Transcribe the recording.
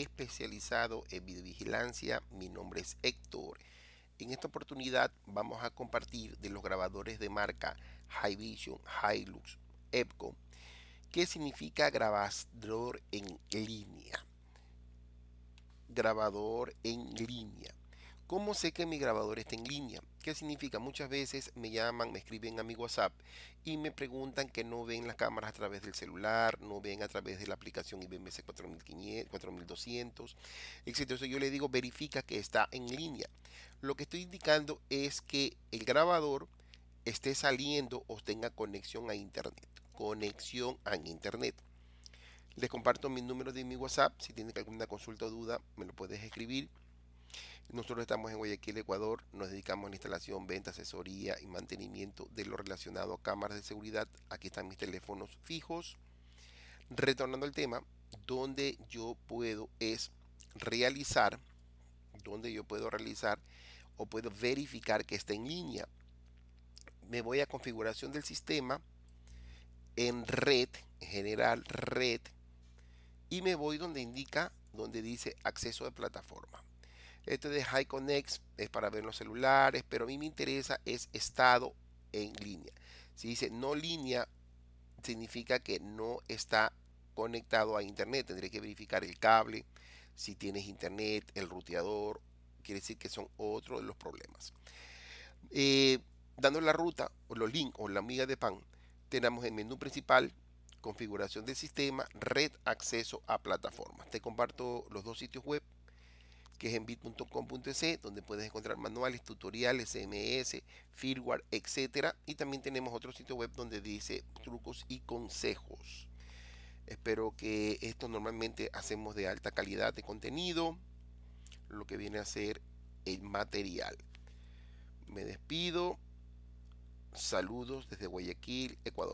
especializado en videovigilancia. Mi nombre es Héctor. En esta oportunidad vamos a compartir de los grabadores de marca High Vision, Hilux, Epco ¿Qué significa grabador en línea? Grabador en línea. ¿Cómo sé que mi grabador está en línea? ¿Qué significa? Muchas veces me llaman, me escriben a mi WhatsApp y me preguntan que no ven las cámaras a través del celular, no ven a través de la aplicación ibmc 4200, etc. yo le digo, verifica que está en línea. Lo que estoy indicando es que el grabador esté saliendo o tenga conexión a Internet. Conexión a Internet. Les comparto mi número de mi WhatsApp. Si tienen alguna consulta o duda, me lo puedes escribir. Nosotros estamos en Guayaquil, Ecuador, nos dedicamos a la instalación, venta, asesoría y mantenimiento de lo relacionado a cámaras de seguridad. Aquí están mis teléfonos fijos. Retornando al tema, donde yo puedo es realizar, donde yo puedo realizar o puedo verificar que está en línea. Me voy a configuración del sistema, en red, en general red, y me voy donde indica, donde dice acceso de plataforma este de High es para ver los celulares, pero a mí me interesa es estado en línea. Si dice no línea, significa que no está conectado a internet. Tendré que verificar el cable, si tienes internet, el ruteador. Quiere decir que son otros de los problemas. Eh, dando la ruta o los links o la miga de pan, tenemos el menú principal, configuración del sistema, red, acceso a plataformas. Te comparto los dos sitios web que es en bit.com.es, donde puedes encontrar manuales, tutoriales, CMS, firmware, etc. Y también tenemos otro sitio web donde dice trucos y consejos. Espero que esto normalmente hacemos de alta calidad de contenido, lo que viene a ser el material. Me despido. Saludos desde Guayaquil, Ecuador.